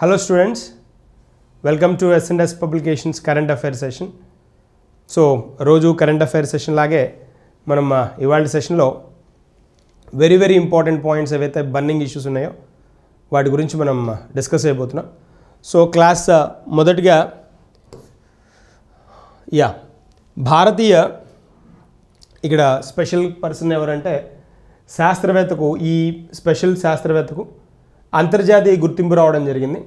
hello students welcome to SNS publications current affair session so రోజు current affair session లాగే మనం ఇవాళ సెషన్లో వెరీ వెరీ ఇంపార్టెంట్ పాయింట్స్ ఏవైతే బర్నింగ్ ఇష్యూస్ ఉన్నాయో వాటి గురించి మనం డిస్కస్ అయిపోతున్నాం సో క్లాస్ మొదటిగా యా భారతీయ ఇక్కడ స్పెషల్ పర్సన్ ఎవరంటే శాస్త్రవేత్తకు ఈ స్పెషల్ శాస్త్రవేత్తకు అంతర్జాతీయ గుర్తింపు రావడం జరిగింది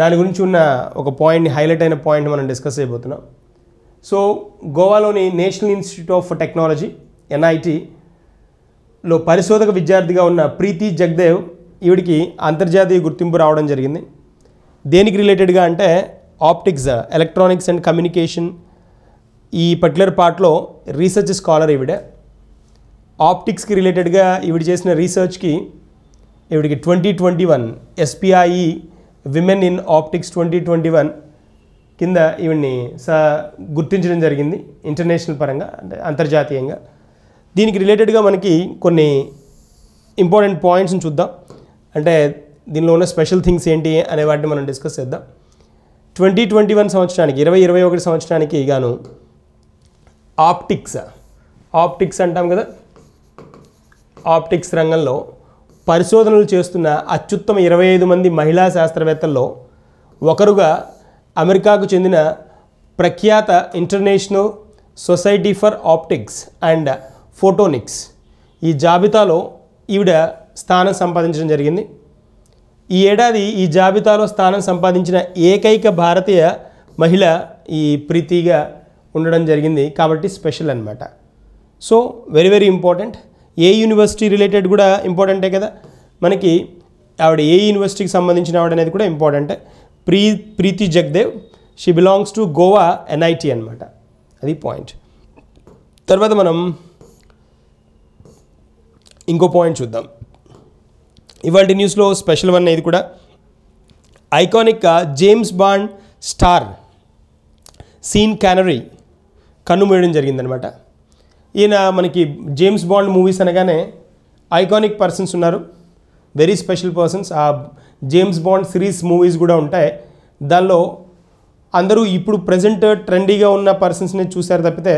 దాని గురించి ఉన్న ఒక పాయింట్ని హైలైట్ అయిన పాయింట్ మనం డిస్కస్ అయిపోతున్నాం సో గోవాలోని నేషనల్ ఇన్స్టిట్యూట్ ఆఫ్ టెక్నాలజీ ఎన్ఐటిలో పరిశోధక విద్యార్థిగా ఉన్న ప్రీతి జగ్దేవ్ ఈవిడికి అంతర్జాతీయ గుర్తింపు రావడం జరిగింది దేనికి రిలేటెడ్గా అంటే ఆప్టిక్స్ ఎలక్ట్రానిక్స్ అండ్ కమ్యూనికేషన్ ఈ పర్టికులర్ పార్ట్లో రీసెర్చ్ స్కాలర్ ఈవిడ ఆప్టిక్స్కి రిలేటెడ్గా ఈవిడ చేసిన రీసెర్చ్కి ഇവിടേക്ക് twenty twenty one SPIE women in optics twenty twenty one కింద ఈవిడ్ని స గుర్తించడం జరిగింది ఇంటర్నేషనల్ పరంగా అంటే అంతర్జాతీయంగా దీనికి రిలేటెడ్గా మనకి కొన్ని ఇంపార్టెంట్ పాయింట్స్ని చూద్దాం అంటే దీనిలో ఉన్న స్పెషల్ థింగ్స్ ఏంటి అనే వాటిని మనం డిస్కస్ చేద్దాం ట్వంటీ ట్వంటీ వన్ సంవత్సరానికి ఇరవై ఇరవై ఒకటి సంవత్సరానికి గాను ఆప్టిక్స్ ఆప్టిక్స్ అంటాం కదా ఆప్టిక్స్ రంగంలో పరిశోధనలు చేస్తున్న అత్యుత్తమ ఇరవై ఐదు మంది మహిళా శాస్త్రవేత్తల్లో ఒకరుగా అమెరికాకు చెందిన ప్రఖ్యాత international society for optics and photonics ఈ జాబితాలో ఈవిడ స్థానం సంపాదించడం జరిగింది ఈ ఏడాది ఈ జాబితాలో స్థానం సంపాదించిన ఏకైక భారతీయ మహిళ ఈ ప్రీతిగా ఉండడం జరిగింది కాబట్టి స్పెషల్ అనమాట సో వెరీ వెరీ ఇంపార్టెంట్ ఏ యూనివర్సిటీ రిలేటెడ్ కూడా ఇంపార్టెంటే కదా మనకి ఆవిడ ఏ యూనివర్సిటీకి సంబంధించిన ఆవిడ అనేది కూడా ఇంపార్టెంట్ ప్రీ Preethi Jagdev she belongs to Goa NIT అనమాట అది పాయింట్ తర్వాత మనం ఇంకో పాయింట్ చూద్దాం ఇవాళ న్యూస్లో స్పెషల్ వన్ ఇది కూడా ఐకానిక్గా James Bond star Sean Connery కన్నుమూయడం జరిగిందనమాట ఈయన మనకి జేమ్స్ బాండ్ మూవీస్ అనగానే ఐకానిక్ పర్సన్స్ ఉన్నారు వెరీ స్పెషల్ పర్సన్స్ ఆ జేమ్స్ బాండ్ సిరీస్ మూవీస్ కూడా ఉంటాయి దానిలో అందరూ ఇప్పుడు ప్రజెంట్ ట్రెండీగా ఉన్న పర్సన్స్ని చూశారు తప్పితే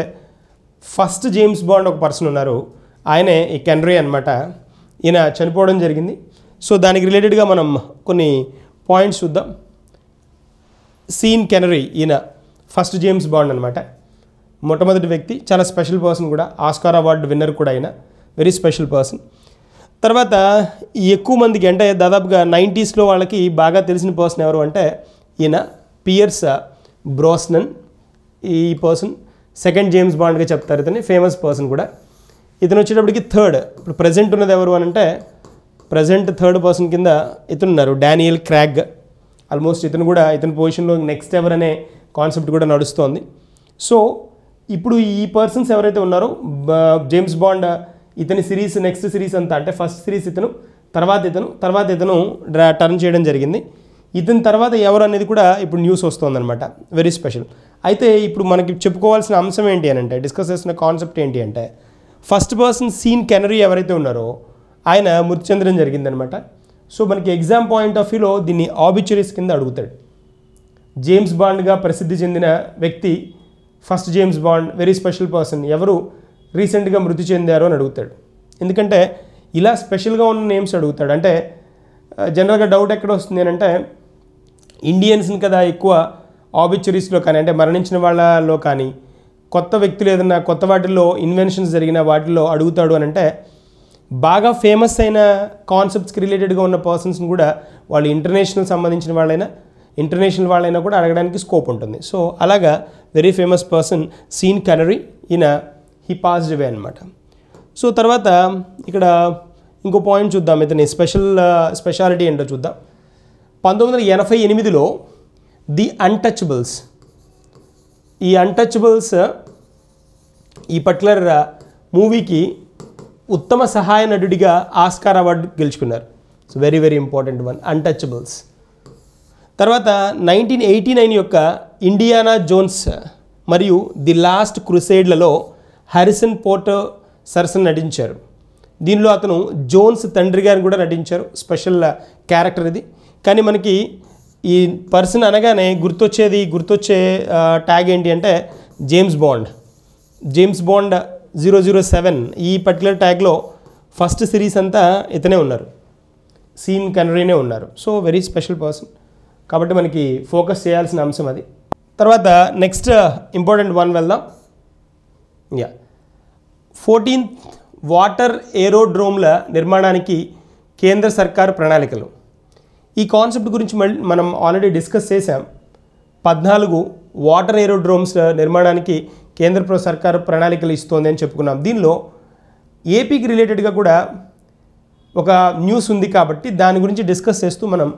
ఫస్ట్ జేమ్స్ బాండ్ ఒక పర్సన్ ఉన్నారు ఆయనే ఈ కెన్రీ అనమాట ఈయన చనిపోవడం జరిగింది సో దానికి రిలేటెడ్గా మనం కొన్ని పాయింట్స్ చూద్దాం సీన్ కెనరీ ఈయన ఫస్ట్ జేమ్స్ బాండ్ అనమాట మొట్టమొదటి వ్యక్తి చాలా స్పెషల్ పర్సన్ కూడా ఆస్కార్ అవార్డు విన్నర్ కూడా అయిన వెరీ స్పెషల్ పర్సన్ తర్వాత ఎక్కువ మందికి అంటే దాదాపుగా నైంటీస్లో వాళ్ళకి బాగా తెలిసిన పర్సన్ ఎవరు అంటే ఈయన పియర్స్ బ్రోస్నన్ ఈ పర్సన్ సెకండ్ జేమ్స్ బాండ్గా చెప్తారు ఇతని ఫేమస్ పర్సన్ కూడా ఇతను వచ్చేటప్పటికి థర్డ్ ఇప్పుడు ప్రజెంట్ ఉన్నది ఎవరు అని అంటే ప్రజెంట్ థర్డ్ పర్సన్ కింద ఇతను ఉన్నారు డానియల్ క్రాగ్ ఆల్మోస్ట్ ఇతను కూడా ఇతని పొజిషన్లో నెక్స్ట్ ఎవరు అనే కాన్సెప్ట్ కూడా నడుస్తోంది సో ఇప్పుడు ఈ పర్సన్స్ ఎవరైతే ఉన్నారో జేమ్స్ బాండ్ ఇతని సిరీస్ నెక్స్ట్ సిరీస్ అంతా అంటే ఫస్ట్ సిరీస్ ఇతను తర్వాత ఇతను తర్వాత ఇతను టర్న్ చేయడం జరిగింది ఇతని తర్వాత ఎవరు అనేది కూడా ఇప్పుడు న్యూస్ వస్తుందన్నమాట వెరీ స్పెషల్ అయితే ఇప్పుడు మనకి చెప్పుకోవాల్సిన అంశం ఏంటి అని అంటే డిస్కస్ చేసిన కాన్సెప్ట్ ఏంటి అంటే ఫస్ట్ పర్సన్ సీన్ కెనరీ ఎవరైతే ఉన్నారో ఆయన మృతి చెందడం జరిగిందనమాట సో మనకి ఎగ్జామ్ పాయింట్ ఆఫ్ వ్యూలో దీన్ని ఆబిచరీస్ కింద అడుగుతాడు జేమ్స్ బాండ్గా ప్రసిద్ధి చెందిన వ్యక్తి first James Bond very special person ఎవరు రీసెంట్గా మృతి చెందారో అని అడుగుతాడు ఎందుకంటే ఇలా స్పెషల్గా ఉన్న నేమ్స్ అడుగుతాడు అంటే జనరల్గా డౌట్ ఎక్కడ వస్తుంది అంటే ఇండియన్స్ని కదా ఎక్కువ ఆబిచరీస్లో కానీ అంటే మరణించిన వాళ్ళలో కానీ కొత్త వ్యక్తులు ఏదైనా కొత్త వాటిల్లో ఇన్వెన్షన్స్ జరిగిన వాటిల్లో అడుగుతాడు అని అంటే బాగా ఫేమస్ అయిన కాన్సెప్ట్స్కి రిలేటెడ్గా ఉన్న పర్సన్స్ని కూడా వాళ్ళు ఇంటర్నేషనల్ సంబంధించిన వాళ్ళైనా ఇంటర్నేషనల్ వాళ్ళైనా కూడా అడగడానికి స్కోప్ ఉంటుంది సో అలాగా very famous person Sean Connery ఈయన హీ పాస్డ్ వే అనమాట సో తర్వాత ఇక్కడ ఇంకో పాయింట్ చూద్దాం ఇతని స్పెషల్ స్పెషాలిటీ ఏంటో చూద్దాం పంతొమ్మిది వందల ఎనభై ఎనిమిదిలో ది అన్టచబుల్స్ ఈ అన్టచబుల్స్ ఈ పర్టికులర్ మూవీకి ఉత్తమ సహాయ నటుడిగా ఆస్కార్ అవార్డు గెలుచుకున్నారు so very very important one untouchables తర్వాత నైన్టీన్ ఎయిటీ నైన్ యొక్క ఇండియానా జోన్స్ మరియు ది లాస్ట్ క్రుసేడ్లలో హారిసన్ పోర్ట్ సరసన్ నటించారు దీనిలో అతను జోన్స్ తండ్రి గారిని కూడా నటించారు స్పెషల్ క్యారెక్టర్ ఇది కానీ మనకి ఈ పర్సన్ అనగానే గుర్తొచ్చేది గుర్తొచ్చే ట్యాగ్ ఏంటి అంటే James Bond James Bond zero zero seven ఈ పర్టికులర్ ట్యాగ్లో ఫస్ట్ సిరీస్ అంతా ఇతనే ఉన్నారు సీన్ కనరీనే ఉన్నారు సో వెరీ స్పెషల్ పర్సన్ కాబట్టి మనకి ఫోకస్ చేయాల్సిన అంశం అది తర్వాత నెక్స్ట్ ఇంపార్టెంట్ వన్ వెళ్దాం యా ఫోర్టీన్త్ వాటర్ ఏరోడ్రోమ్ల నిర్మాణానికి కేంద్ర సర్కార్ ప్రణాళికలు ఈ కాన్సెప్ట్ గురించి మనం ఆల్రెడీ డిస్కస్ చేశాం పద్నాలుగు వాటర్ ఏరోడ్రోమ్స్ నిర్మాణానికి కేంద్ర సర్కారు ప్రణాళికలు ఇస్తోంది అని చెప్పుకున్నాం దీనిలో ఏపీకి రిలేటెడ్గా కూడా ఒక న్యూస్ ఉంది కాబట్టి దాని గురించి డిస్కస్ చేస్తూ మనం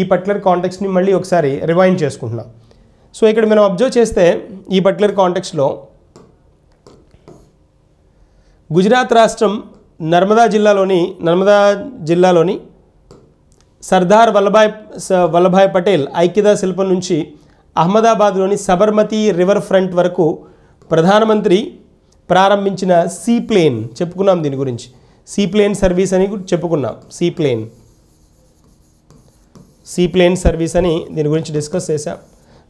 ఈ పర్టికులర్ కాంటెక్స్ని మళ్ళీ ఒకసారి రివైండ్ చేసుకుంటున్నాం సో ఇక్కడ మనం అబ్జర్వ్ చేస్తే ఈ పర్టికులర్ కాంటెక్స్లో గుజరాత్ రాష్ట్రం నర్మదా జిల్లాలోని నర్మదా జిల్లాలోని సర్దార్ వల్లభాయ్ వల్లభాయ్ పటేల్ ఐక్యతా శిల్పం నుంచి అహ్మదాబాద్లోని సబర్మతి రివర్ ఫ్రంట్ వరకు ప్రధానమంత్రి ప్రారంభించిన సీప్లేన్ చెప్పుకున్నాం దీని గురించి సీప్లేన్ సర్వీస్ అని చెప్పుకున్నాం సీప్లేన్ సీప్లేన్ సర్వీస్ అని దీని గురించి డిస్కస్ చేశాం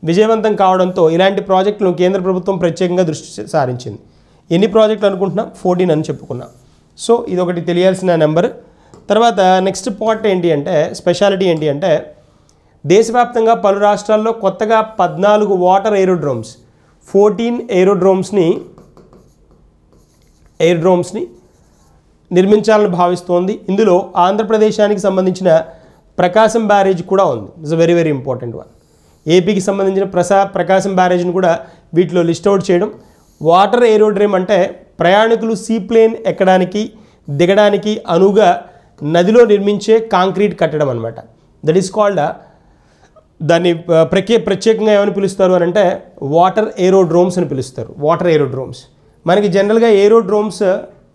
విజయవంతం కావడంతో ఇలాంటి ప్రాజెక్టులను కేంద్ర ప్రభుత్వం ప్రత్యేకంగా దృష్టి సారించింది ఎన్ని ప్రాజెక్టులు అనుకుంటున్నాం ఫోర్టీన్ అని చెప్పుకున్నాం సో ఇది ఒకటి తెలియాల్సిన నెంబర్ తర్వాత నెక్స్ట్ పార్ట్ ఏంటి అంటే స్పెషాలిటీ ఏంటి అంటే దేశవ్యాప్తంగా పలు రాష్ట్రాల్లో కొత్తగా పద్నాలుగు వాటర్ ఎయిరోడ్రోమ్స్ ఫోర్టీన్ ఎయిరోడ్రోమ్స్ని ఎయిర్డ్రోమ్స్ని నిర్మించాలని భావిస్తోంది ఇందులో ఆంధ్రప్రదేశానికి సంబంధించిన ప్రకాశం బ్యారేజ్ కూడా ఉంది it's very very important one ఏపీకి సంబంధించిన ప్రసా ప్రకాశం బ్యారేజ్ని కూడా వీటిలో లిస్ట్ అవుట్ చేయడం వాటర్ ఏరోడ్రేమ్ అంటే ప్రయాణికులు సీప్లేన్ ఎక్కడానికి దిగడానికి అనువుగా నదిలో నిర్మించే కాంక్రీట్ కట్టడం అనమాట దట్ ఈస్ కాల్డ్ దాన్ని ప్రత్యే ప్రత్యేకంగా ఏమని పిలుస్తారు అని అంటే వాటర్ ఏరోడ్రోమ్స్ అని పిలుస్తారు వాటర్ ఏరోడ్రోమ్స్ మనకి జనరల్గా ఏరోడ్రోమ్స్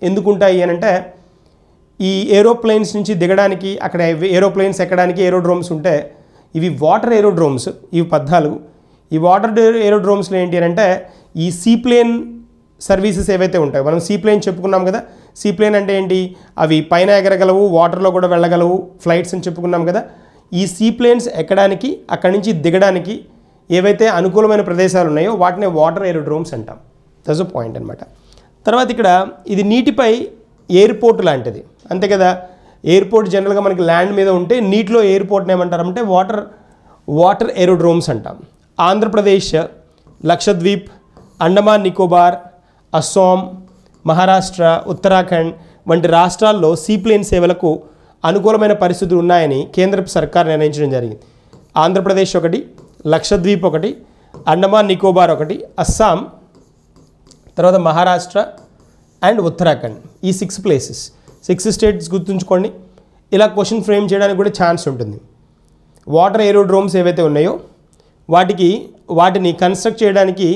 ఎందుకుంటాయి అని అంటే ఈ ఏరోప్లేన్స్ నుంచి దిగడానికి అక్కడ ఏరోప్లేన్స్ ఎక్కడానికి ఏరోడ్రోమ్స్ ఉంటే ఇవి వాటర్ ఏరోడ్రోమ్స్ ఇవి పద్నాలుగు ఈ వాటర్ ఏరోడ్రోమ్స్లో ఏంటి అని అంటే ఈ సీప్లేన్ సర్వీసెస్ ఏవైతే ఉంటాయో మనం సీప్లేన్ చెప్పుకున్నాం కదా సీప్లేన్ అంటే ఏంటి అవి పైన ఎగరగలవు వాటర్లో కూడా వెళ్ళగలవు ఫ్లైట్స్ అని చెప్పుకున్నాం కదా ఈ సీప్లేన్స్ ఎక్కడానికి అక్కడి నుంచి దిగడానికి ఏవైతే అనుకూలమైన ప్రదేశాలు ఉన్నాయో వాటిని వాటర్ ఏరోడ్రోమ్స్ అంటాం దస్ పాయింట్ అనమాట తర్వాత ఇక్కడ ఇది నీటిపై ఎయిర్పోర్ట్ లాంటిది అంతే కదా ఎయిర్పోర్ట్ జనరల్గా మనకి ల్యాండ్ మీద ఉంటే నీటిలో ఎయిర్పోర్ట్ని అంటే వాటర్ వాటర్ ఎరోడ్రోమ్స్ అంటాం ఆంధ్రప్రదేశ్ లక్షద్వీప్ అండమాన్ నికోబార్ అస్సాం మహారాష్ట్ర ఉత్తరాఖండ్ వంటి రాష్ట్రాల్లో సీప్లేన్ సేవలకు అనుకూలమైన పరిస్థితులు ఉన్నాయని కేంద్ర సర్కార్ నిర్ణయించడం జరిగింది ఆంధ్రప్రదేశ్ ఒకటి లక్షద్వీప్ ఒకటి అండమాన్ నికోబార్ ఒకటి అస్సాం తర్వాత మహారాష్ట్ర అండ్ ఉత్తరాఖండ్ ఈ సిక్స్ ప్లేసెస్ సిక్స్ స్టేట్స్ గుర్తుంచుకోండి ఇలా క్వశ్చన్ ఫ్రేమ్ చేయడానికి కూడా ఛాన్స్ ఉంటుంది వాటర్ ఏరోడ్రోమ్స్ ఏవైతే ఉన్నాయో వాటికి వాటిని కన్స్ట్రక్ట్ చేయడానికి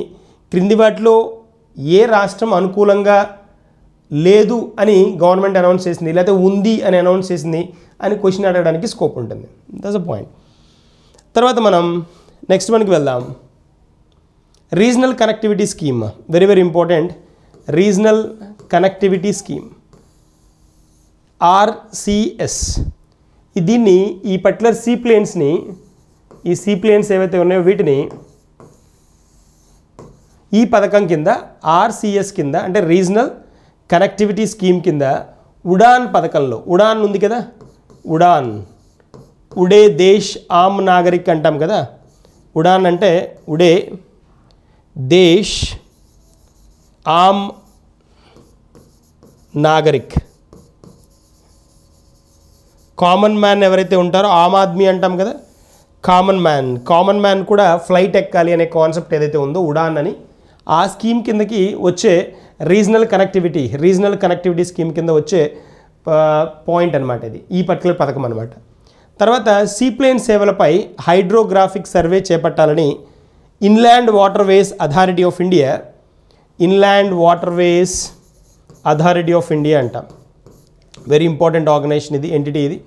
క్రింది వాటిలో ఏ రాష్ట్రం అనుకూలంగా లేదు అని గవర్నమెంట్ అనౌన్స్ చేసింది లేకపోతే ఉంది అని అనౌన్స్ చేసింది అని క్వశ్చన్ అడగడానికి స్కోప్ ఉంటుంది దట్స్ అ పాయింట్ తర్వాత మనం నెక్స్ట్ వన్కి వెళ్దాం regional connectivity scheme very very important regional connectivity scheme RCS దీన్ని ఈ పర్టికులర్ సీ ప్లేన్స్ని ఈ సీ ప్లేన్స్ ఏవైతే ఉన్నాయో వీటిని ఈ పథకం కింద ఆర్సిఎస్ కింద అంటే రీజనల్ కనెక్టివిటీ స్కీమ్ కింద ఉడాన్ పథకంలో ఉడాన్ ఉంది కదా ఉడాన్ ఉడే దేశ్ ఆమ్ నాగరిక్ అంటాం కదా ఉడాన్ అంటే ఉడే దేశ్ ఆమ్ నాగరిక్ కామన్ మ్యాన్ ఎవరైతే ఉంటారో ఆమ్ ఆద్మీ అంటాం కదా కామన్ మ్యాన్ కామన్ మ్యాన్ కూడా ఫ్లైట్ ఎక్కాలి అనే కాన్సెప్ట్ ఏదైతే ఉందో ఉడాన్ అని ఆ స్కీమ్ కిందకి వచ్చే regional connectivity regional connectivity scheme కింద వచ్చే పాయింట్ అనమాట ఇది ఈ పర్టికులర్ పథకం అనమాట తర్వాత సీప్లేన్ సేవలపై హైడ్రోగ్రాఫిక్ సర్వే చేపట్టాలని inland waterways authority of India inland waterways authority of India అంట వెరీ ఇంపార్టెంట్ ఆర్గనైజేషన్ ఇది ఎంటిటీ ఇది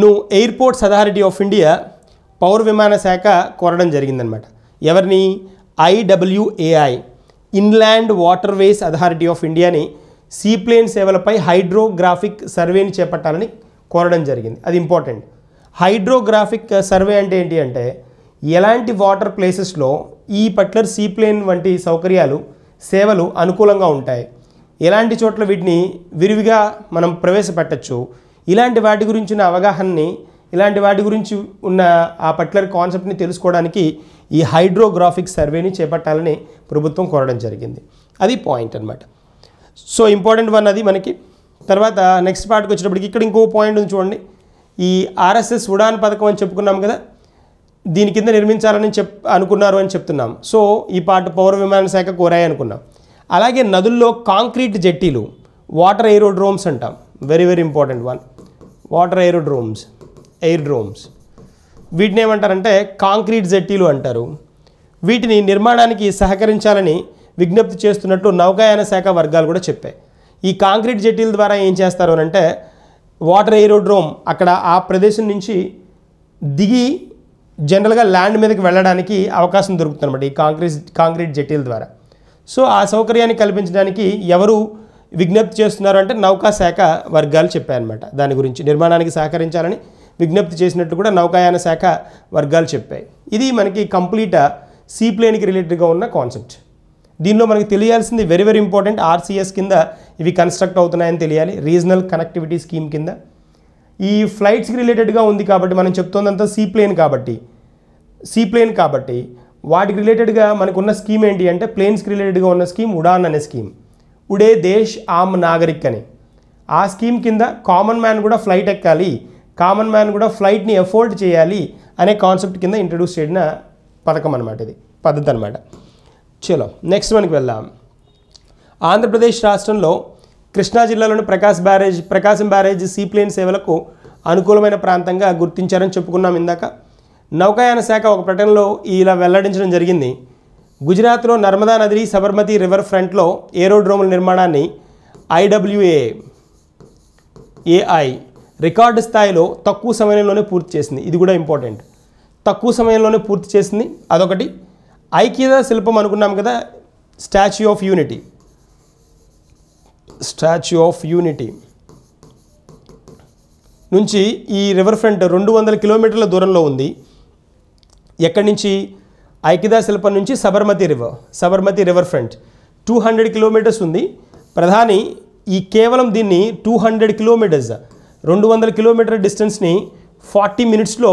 నువ్వు ఎయిర్పోర్ట్స్ అథారిటీ ఆఫ్ ఇండియా పౌర విమాన శాఖ కోరడం జరిగిందనమాట ఎవరిని IWAI inland waterways authority of ఇండియాని సీప్లేన్ సేవలపై హైడ్రోగ్రాఫిక్ సర్వేని చేపట్టాలని కోరడం జరిగింది అది ఇంపార్టెంట్ హైడ్రోగ్రాఫిక్ సర్వే అంటే ఏంటి అంటే ఎలాంటి వాటర్ ప్లేసెస్లో ఈ పట్లర్ సీప్లేన్ వంటి సౌకర్యాలు సేవలు అనుకూలంగా ఉంటాయి ఎలాంటి చోట్ల వీటిని విరివిగా మనం ప్రవేశపెట్టచ్చు ఇలాంటి వాటి గురించిన అవగాహనని ఇలాంటి వాటి గురించి ఉన్న ఆ పర్టికులర్ కాన్సెప్ట్ని తెలుసుకోవడానికి ఈ హైడ్రోగ్రాఫిక్ సర్వేని చేపట్టాలని ప్రభుత్వం కోరడం జరిగింది అది పాయింట్ అనమాట సో ఇంపార్టెంట్ వన్ అది మనకి తర్వాత నెక్స్ట్ పార్ట్కి వచ్చేటప్పటికి ఇక్కడ ఇంకో పాయింట్ ఉంది చూడండి ఈ ఆర్ఎస్ఎస్ ఉడాన్ పథకం అని చెప్పుకున్నాం కదా దీని కింద నిర్మించాలని చెప్ అనుకున్నారు అని చెప్తున్నాం సో ఈ పార్ట్ పౌర విమాన శాఖ కోరాయి అనుకున్నాం అలాగే నదుల్లో కాంక్రీట్ జెట్టీలు వాటర్ ఎయిరోడ్రోమ్స్ అంటాం very very important one water air aerodromes వీటిని ఏమంటారంటే కాంక్రీట్ జెట్టీలు అంటారు వీటిని నిర్మాణానికి సహకరించాలని విజ్ఞప్తి చేస్తున్నట్టు నౌకాయాన శాఖ వర్గాలు కూడా చెప్పాయి ఈ కాంక్రీట్ జెట్టీల ద్వారా ఏం చేస్తారు అంటే వాటర్ ఎయిరోడ్రోమ్ అక్కడ ఆ ప్రదేశం నుంచి దిగి జనరల్గా ల్యాండ్ మీదకి వెళ్ళడానికి అవకాశం దొరుకుతుంది అనమాట ఈ కాంక్రీట్ కాంక్రీట్ జెట్టీల ద్వారా సో ఆ సౌకర్యాన్ని కల్పించడానికి ఎవరు విజ్ఞప్తి చేస్తున్నారు అంటే నౌకాశాఖ వర్గాలు చెప్పాయన్నమాట దాని గురించి నిర్మాణానికి సహకరించాలని విజ్ఞప్తి చేసినట్టు కూడా నౌకాయాన శాఖ వర్గాలు చెప్పాయి ఇది మనకి కంప్లీట్ సీ ప్లేన్కి రిలేటెడ్గా ఉన్న కాన్సెప్ట్ దీనిలో మనకి తెలియాల్సింది వెరీ వెరీ ఇంపార్టెంట్ ఆర్సీఎస్ కింద ఇవి కన్స్ట్రక్ట్ అవుతున్నాయని తెలియాలి రీజనల్ కనెక్టివిటీ స్కీమ్ కింద ఈ ఫ్లైట్స్కి రిలేటెడ్గా ఉంది కాబట్టి మనం చెప్తోందంతా సీ ప్లేన్ కాబట్టి సీ ప్లేన్ కాబట్టి వాటికి రిలేటెడ్గా మనకున్న స్కీమ్ ఏంటి అంటే ప్లేన్స్కి రిలేటెడ్గా ఉన్న స్కీమ్ ఉడాన్ అనే స్కీమ్ ఉడే దేశ్ ఆమ్ నాగరిక్ అని ఆ స్కీమ్ కింద కామన్ మ్యాన్ కూడా ఫ్లైట్ ఎక్కాలి కామన్ మ్యాన్ కూడా ఫ్లైట్ని ఎఫోర్డ్ చేయాలి అనే కాన్సెప్ట్ కింద ఇంట్రడ్యూస్ చేసిన పథకం అనమాట ఇది పద్ధతి అనమాట చలో నెక్స్ట్ మనకి వెళ్దాం ఆంధ్రప్రదేశ్ రాష్ట్రంలో కృష్ణా జిల్లాలోని Prakash barrage Prakasam barrage seaplane సేవలకు అనుకూలమైన ప్రాంతంగా గుర్తించారని చెప్పుకున్నాం ఇందాక నౌకాయాన శాఖ ఒక ప్రకటనలో ఇలా వెల్లడించడం జరిగింది గుజరాత్లో నర్మదా నది సబర్మతి రివర్ ఫ్రంట్లో ఏరోడ్రోముల నిర్మాణాన్ని ఐడబ్ల్యూఏ ఏఐ రికార్డు స్థాయిలో తక్కువ సమయంలోనే పూర్తి చేసింది ఇది కూడా ఇంపార్టెంట్ తక్కువ సమయంలోనే పూర్తి చేసింది అదొకటి ఐక్యత శిల్పం అనుకున్నాం కదా statue of unity statue of unity నుంచి ఈ రివర్ ఫ్రంట్ రెండు వందల కిలోమీటర్ల దూరంలో ఉంది ఎక్కడి నుంచి ఐకిదా శిల్పం నుంచి Sabarmati river Sabarmati river front two hundred kilometres ఉంది ప్రధాని ఈ కేవలం దీన్ని టూ హండ్రెడ్ కిలోమీటర్స్ రెండు వందల కిలోమీటర్ డిస్టెన్స్ని ఫార్టీ మినిట్స్లో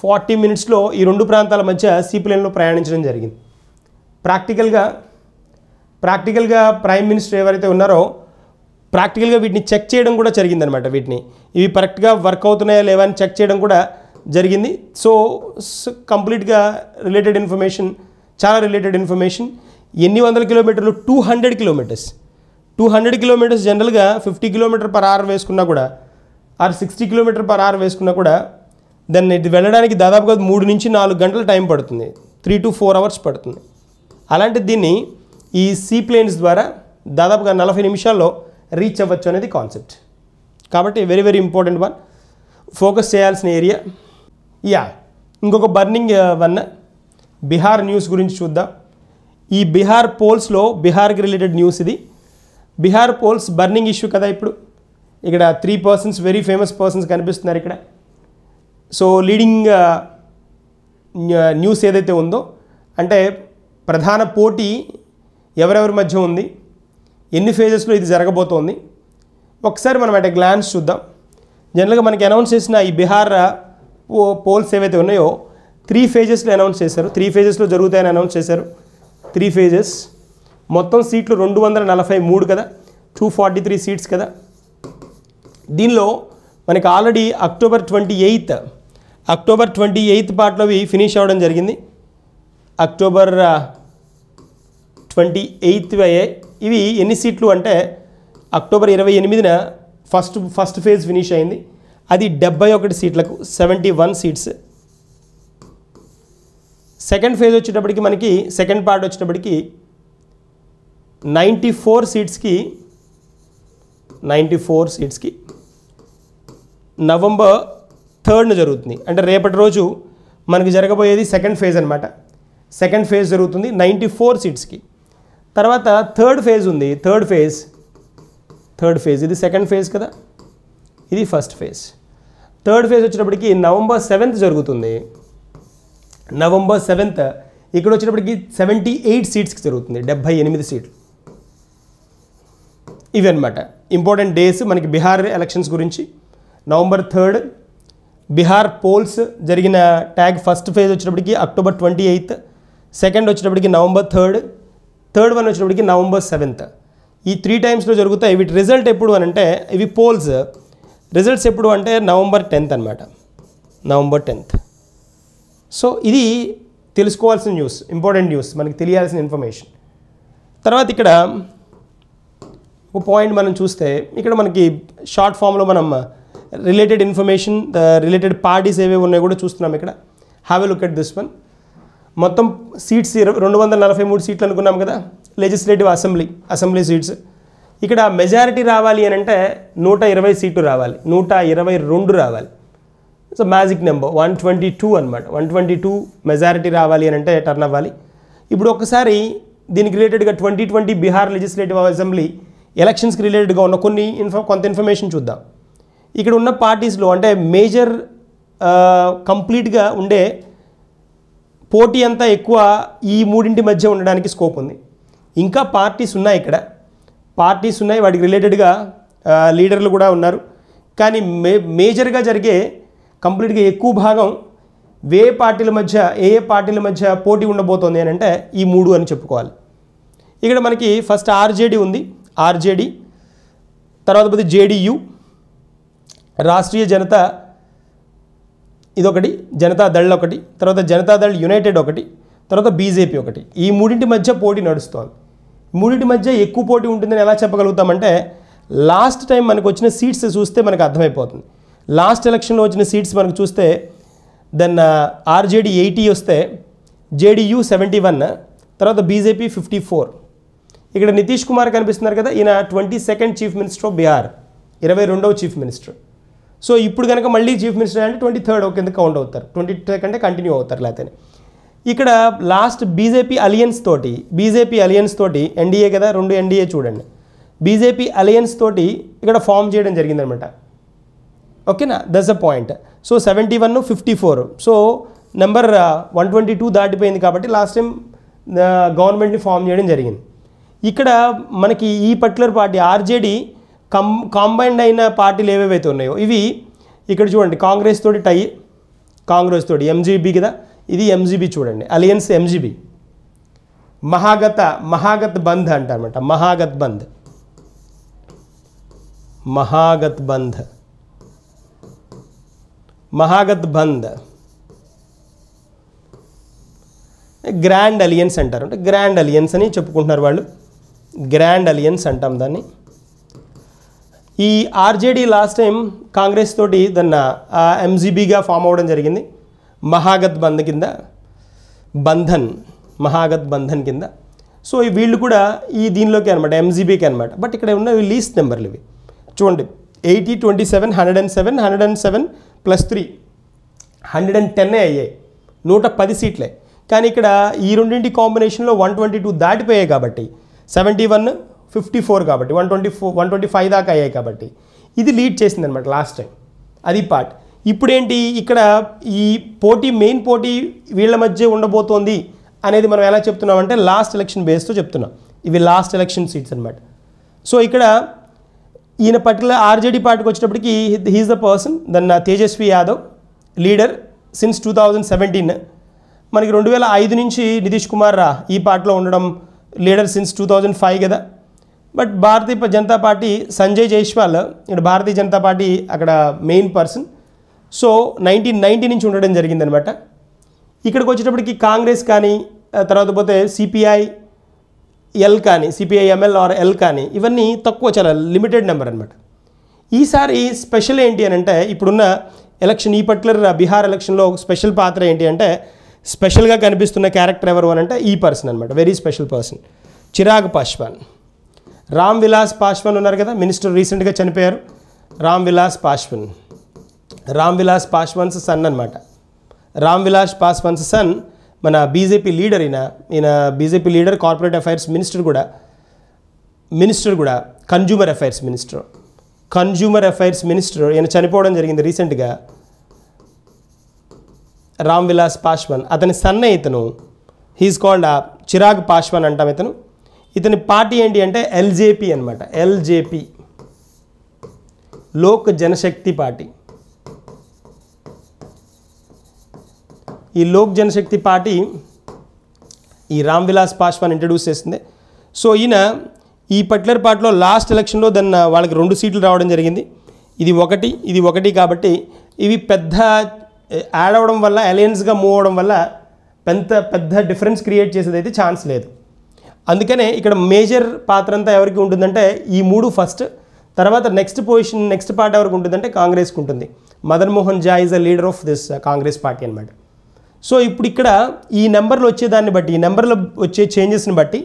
ఫార్టీ మినిట్స్లో ఈ రెండు ప్రాంతాల మధ్య సీప్లేన్లో ప్రయాణించడం జరిగింది ప్రాక్టికల్గా ప్రాక్టికల్గా ప్రైమ్ మినిస్టర్ ఎవరైతే ఉన్నారో ప్రాక్టికల్గా వీటిని చెక్ చేయడం కూడా జరిగిందనమాట వీటిని ఇవి కరెక్ట్గా వర్క్ అవుతున్నాయా లేవా అని చెక్ చేయడం కూడా జరిగింది సో కంప్లీట్గా రిలేటెడ్ ఇన్ఫర్మేషన్ చాలా రిలేటెడ్ ఇన్ఫర్మేషన్ ఎన్ని వందల కిలోమీటర్లు two hundred kilometres two hundred kilometres జనరల్గా ఫిఫ్టీ కిలోమీటర్ పర్ అవర్ వేసుకున్నా కూడా or sixty kilometre per hour వేసుకున్నా కూడా దాన్ని ఇది వెళ్ళడానికి దాదాపుగా మూడు నుంచి నాలుగు గంటల టైం పడుతుంది త్రీ టు ఫోర్ అవర్స్ పడుతుంది అలాంటి దీన్ని ఈ సీ ప్లేన్స్ ద్వారా దాదాపుగా నలభై నిమిషాల్లో రీచ్ అవ్వచ్చు అనేది కాన్సెప్ట్ కాబట్టి very very important one focus చేయాల్సిన ఏరియా యా ఇంకొక బర్నింగ్ వన్ బీహార్ న్యూస్ గురించి చూద్దాం ఈ బీహార్ పోల్స్లో బీహార్కి రిలేటెడ్ న్యూస్ ఇది బీహార్ పోల్స్ బర్నింగ్ ఇష్యూ కదా ఇప్పుడు ఇక్కడ three persons very famous persons కనిపిస్తున్నారు ఇక్కడ సో లీడింగ్ న్యూస్ ఏదైతే ఉందో అంటే ప్రధాన పోటీ ఎవరెవరి మధ్య ఉంది ఎన్ని ఫేజెస్లో ఇది జరగబోతోంది ఒకసారి మనం అంటే గ్లాన్స్ చూద్దాం జనరల్గా మనకి అనౌన్స్ చేసిన ఈ బీహార్ పోల్స్ ఏవైతే ఉన్నాయో త్రీ ఫేజెస్లో అనౌన్స్ చేశారు త్రీ ఫేజెస్లో జరుగుతాయని అనౌన్స్ చేశారు త్రీ ఫేజెస్ మొత్తం సీట్లు రెండు వందల నలభై మూడు కదా టూ ఫార్టీ త్రీ సీట్స్ కదా దీనిలో మనకి already October twenty eighth October twenty eighth అవి ఫినిష్ అవ్వడం జరిగింది అక్టోబర్ ట్వంటీ ఎయిత్ అయ్యాయి ఇవి ఎన్ని సీట్లు అంటే అక్టోబర్ ఇరవై ఎనిమిదిన ఫస్ట్ ఫస్ట్ ఫేజ్ ఫినిష్ అయింది అది డెబ్బై ఒకటి సీట్లకు seventy one seats second phase వచ్చేటప్పటికి మనకి సెకండ్ పార్ట్ వచ్చేటప్పటికి నైంటీ ఫోర్ సీట్స్కి నైంటీ ఫోర్ సీట్స్కి నవంబర్ థర్డ్న జరుగుతుంది అంటే రేపటి రోజు మనకి జరగబోయేది సెకండ్ ఫేజ్ అనమాట సెకండ్ ఫేజ్ జరుగుతుంది నైంటీ ఫోర్ సీట్స్కి తర్వాత థర్డ్ ఫేజ్ ఉంది థర్డ్ ఫేజ్ థర్డ్ ఫేజ్ ఇది సెకండ్ ఫేజ్ కదా ఇది ఫస్ట్ ఫేజ్ థర్డ్ ఫేజ్ వచ్చినప్పటికీ నవంబర్ సెవెంత్ జరుగుతుంది నవంబర్ సెవెంత్ ఇక్కడ వచ్చేటప్పటికి సెవెంటీ ఎయిట్ సీట్స్కి జరుగుతుంది డెబ్బై ఎనిమిది సీట్లు ఇవి అనమాట ఇంపార్టెంట్ డేస్ మనకి బీహార్ ఎలక్షన్స్ గురించి నవంబర్ థర్డ్ బీహార్ పోల్స్ జరిగిన ట్యాగ్ ఫస్ట్ ఫేజ్ వచ్చేటప్పటికి అక్టోబర్ ట్వంటీ ఎయిత్ సెకండ్ వచ్చేటప్పటికి నవంబర్ థర్డ్ థర్డ్ వన్ వచ్చేటప్పటికి నవంబర్ సెవెంత్ ఈ త్రీ టైమ్స్లో జరుగుతాయి వీటి రిజల్ట్ ఎప్పుడు అని అంటే ఇవి పోల్స్ రిజల్ట్స్ ఎప్పుడు అంటే నవంబర్ టెన్త్ అనమాట నవంబర్ టెన్త్ సో ఇది తెలుసుకోవాల్సిన న్యూస్ ఇంపార్టెంట్ న్యూస్ మనకి తెలియాల్సిన ఇన్ఫర్మేషన్ తర్వాత ఇక్కడ ఒక పాయింట్ మనం చూస్తే ఇక్కడ మనకి షార్ట్ ఫామ్లో మనం రిలేటెడ్ ఇన్ఫర్మేషన్ రిలేటెడ్ పార్టీస్ ఏవేవి ఉన్నాయో కూడా చూస్తున్నాం ఇక్కడ have a look at this one మొత్తం సీట్స్ రెండు వందల నలభై మూడు సీట్లు అనుకున్నాం కదా లెజిస్లేటివ్ అసెంబ్లీ అసెంబ్లీ సీట్స్ ఇక్కడ మెజారిటీ రావాలి అని అంటే నూట ఇరవై సీటు రావాలి నూట ఇరవై రెండు రావాలి so magic number one twenty two అనమాట వన్ ట్వంటీ టూ మెజారిటీ రావాలి అని అంటే టర్న్ అవ్వాలి ఇప్పుడు ఒకసారి దీనికి రిలేటెడ్గా twenty twenty Bihar legislative assembly ఎలక్షన్స్కి రిలేటెడ్గా ఉన్న కొన్ని ఇన్ఫో కొంత ఇన్ఫర్మేషన్ చూద్దాం ఇక్కడ ఉన్న పార్టీస్లో అంటే మేజర్ కంప్లీట్గా ఉండే పోటీ అంతా ఎక్కువ ఈ మూడింటి మధ్య ఉండడానికి స్కోప్ ఉంది ఇంకా పార్టీస్ ఉన్నాయి ఇక్కడ పార్టీస్ ఉన్నాయి వాటికి రిలేటెడ్గా లీడర్లు కూడా ఉన్నారు కానీ మే మేజర్గా జరిగే కంప్లీట్గా ఎక్కువ భాగం వే పార్టీల మధ్య ఏ ఏ పార్టీల మధ్య పోటీ ఉండబోతోంది అని అంటే ఈ మూడు అని చెప్పుకోవాలి ఇక్కడ మనకి ఫస్ట్ ఆర్జేడీ ఉంది ఆర్జేడీ తర్వాత పోతే జేడీయూ రాష్ట్రీయ జనతా ఇదొకటి జనతాదళ్ ఒకటి తర్వాత జనతాదళ్ యునైటెడ్ ఒకటి తర్వాత బీజేపీ ఒకటి ఈ మూడింటి మధ్య పోటీ నడుస్తోంది మూడింటి మధ్య ఎక్కువ పోటీ ఉంటుందని ఎలా చెప్పగలుగుతామంటే లాస్ట్ టైం మనకు వచ్చిన సీట్స్ చూస్తే మనకు అర్థమైపోతుంది లాస్ట్ ఎలక్షన్లో వచ్చిన సీట్స్ మనకు చూస్తే దెన్ ఆర్జేడీ ఎయిటీ వస్తే జేడీయూ సెవెంటీ వన్ తర్వాత బీజేపీ ఫిఫ్టీ ఫోర్ ఇక్కడ నితీష్ కుమార్ కనిపిస్తున్నారు కదా ఈయన twenty second chief minister of Bihar ఇరవై రెండవ చీఫ్ మినిస్టర్ సో ఇప్పుడు కనుక మళ్ళీ చీఫ్ మినిస్టర్ అంటే ట్వంటీ థర్డ్ కింద కౌంట్ అవుతారు ట్వంటీ కంటే కంటిన్యూ అవుతారు లేకపోతే ఇక్కడ లాస్ట్ బీజేపీ అలియన్స్ తోటి బీజేపీ అలియన్స్ తోటి ఎన్డీఏ కదా రెండు ఎన్డీఏ చూడండి బీజేపీ అలియన్స్ తోటి ఇక్కడ ఫామ్ చేయడం జరిగిందనమాట ఓకేనా that's a point so seventy one fifty four so number one twenty two దాటిపోయింది కాబట్టి లాస్ట్ టైం గవర్నమెంట్ని ఫామ్ చేయడం జరిగింది ఇక్కడ మనకి ఈ particular party RJD cum combined అయిన పార్టీలు ఏవేవైతే ఉన్నాయో ఇవి ఇక్కడ చూడండి కాంగ్రెస్ తోటి టై కాంగ్రెస్ తోటి ఎంజీబీ కదా ఇది ఎంజీబీ చూడండి అలియన్స్ ఎంజీబీ మహాగత మహాగత్ బంద్ అంటారన్నమాట Mahagathbandhan Mahagathbandhan Mahagathbandhan grand alliance అంటారు అంటే గ్రాండ్ అలియన్స్ అని చెప్పుకుంటున్నారు వాళ్ళు గ్రాండ్ అలియన్స్ అంటాం దాన్ని ఈ ఆర్జేడీ లాస్ట్ టైం కాంగ్రెస్ తోటి దాన్ని ఎంజీబీగా ఫామ్ అవ్వడం జరిగింది మహాగత్ బంధ్ కింద బంధన్ మహాగత్ బంధన్ కింద సో వీళ్ళు కూడా ఈ దీనిలోకి అనమాట ఎంజీబీకి అనమాట బట్ ఇక్కడ ఉన్నవి లీస్ట్ నెంబర్లు ఇవి చూడండి eighty twenty seven hundred and seven hundred and seven plus three hundred and ten అయ్యాయి నూట పది సీట్లే కానీ ఇక్కడ ఈ రెండింటి కాంబినేషన్లో వన్ ట్వంటీ టూ దాటిపోయాయి కాబట్టి సెవెంటీ వన్ ఫిఫ్టీ ఫోర్ కాబట్టి one twenty four one twenty five దాకా అయ్యాయి కాబట్టి ఇది లీడ్ చేసింది అనమాట లాస్ట్ టైం అది పార్ట్ ఇప్పుడేంటి ఇక్కడ ఈ పోటీ మెయిన్ పోటీ వీళ్ళ మధ్య ఉండబోతోంది అనేది మనం ఎలా చెప్తున్నామంటే లాస్ట్ ఎలక్షన్ బేస్తో చెప్తున్నాం ఇవి లాస్ట్ ఎలక్షన్ సీట్స్ అనమాట సో ఇక్కడ ఈయన పర్టికులర్ ఆర్జేడీ పార్టీకి వచ్చేటప్పటికి he's the person then Tejashwi Yadav leader since two thousand seventeen మనకి రెండు వేల ఐదు నుంచి నితీష్ కుమార్ రా ఈ పార్టీలో ఉండడం leader since two thousand five కదా బట్ భారతీయ జనతా పార్టీ సంజయ్ జైస్వాల్ ఇక్కడ భారతీయ జనతా పార్టీ అక్కడ main person so nineteen ninety నుంచి ఉండడం జరిగిందనమాట ఇక్కడికి వచ్చేటప్పటికి కాంగ్రెస్ కానీ తర్వాత పోతే సిపిఐ ఎల్ కానీ ఎంఎల్ ఆర్ ఎల్ కానీ ఇవన్నీ తక్కువ చాలా లిమిటెడ్ నెంబర్ అనమాట ఈసారి స్పెషల్ ఏంటి అని అంటే ఇప్పుడున్న ఎలక్షన్ ఈ పర్టికులర్ బీహార్ ఎలక్షన్లో స్పెషల్ పాత్ర ఏంటి అంటే స్పెషల్గా కనిపిస్తున్న క్యారెక్టర్ ఎవరు అని అంటే ఈ పర్సన్ అనమాట very special person Chirag Paswan Ram Vilas Paswan ఉన్నారు కదా మినిస్టర్ రీసెంట్గా చనిపోయారు రామ్ విలాస్ పాశ్వాన్ రామ్ విలాస్ పాశ్వన్స్ సన్ అనమాట రామ్ విలాస్ పాస్వాన్స్ సన్ మన బీజేపీ లీడర్ ఈయన ఈయన BJP leader corporate affairs minister కూడా మినిస్టర్ కూడా consumer affairs minister consumer affairs minister ఈయన చనిపోవడం జరిగింది రీసెంట్గా రామ్ విలాస్ పాస్వాన్ అతని సన్న ఇతను హీస్ కాల్డ్ ఆ చిరాగ్ పాశ్వన్ అంటాం ఇతను ఇతని పార్టీ ఏంటి అంటే ఎల్జేపీ అనమాట ఎల్జేపీ లోక్ జనశక్తి పార్టీ ఈ లోక్ జనశక్తి పార్టీ ఈ రామ్ విలాస్ పాస్వాన్ ఇంట్రడ్యూస్ చేసింది సో ఈయన ఈ పర్టికులర్ పార్టీలో లాస్ట్ ఎలక్షన్లో దన్న వాళ్ళకి రెండు సీట్లు రావడం జరిగింది ఇది ఒకటి ఇది ఒకటి కాబట్టి ఇవి పెద్ద యాడ్ అవ్వడం వల్ల అలయన్స్గా మూవ్ అవడం వల్ల పెద్ద పెద్ద డిఫరెన్స్ క్రియేట్ చేసేది అయితే ఛాన్స్ లేదు అందుకనే ఇక్కడ మేజర్ పాత్ర అంతా ఎవరికి ఉంటుందంటే ఈ మూడు ఫస్ట్ తర్వాత నెక్స్ట్ పొజిషన్ నెక్స్ట్ పార్ట్ ఎవరికి ఉంటుందంటే కాంగ్రెస్కి ఉంటుంది Madan Mohan Jha is a leader of this Congress party అనమాట సో ఇప్పుడు ఇక్కడ ఈ నెంబర్లు వచ్చేదాన్ని బట్టి ఈ నెంబర్లు వచ్చే చేంజెస్ని బట్టి